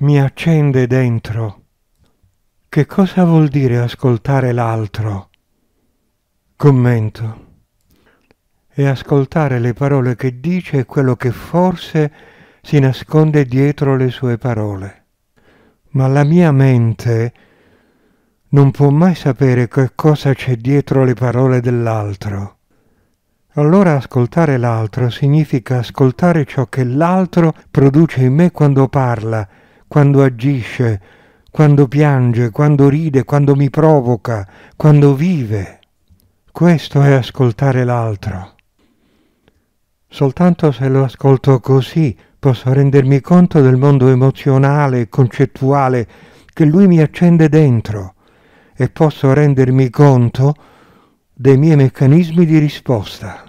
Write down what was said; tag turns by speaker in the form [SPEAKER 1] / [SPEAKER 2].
[SPEAKER 1] mi accende dentro. Che cosa vuol dire ascoltare l'altro? Commento. E ascoltare le parole che dice e quello che forse si nasconde dietro le sue parole. Ma la mia mente non può mai sapere che cosa c'è dietro le parole dell'altro. Allora ascoltare l'altro significa ascoltare ciò che l'altro produce in me quando parla quando agisce, quando piange, quando ride, quando mi provoca, quando vive. Questo è ascoltare l'altro. Soltanto se lo ascolto così posso rendermi conto del mondo emozionale e concettuale che lui mi accende dentro e posso rendermi conto dei miei meccanismi di risposta.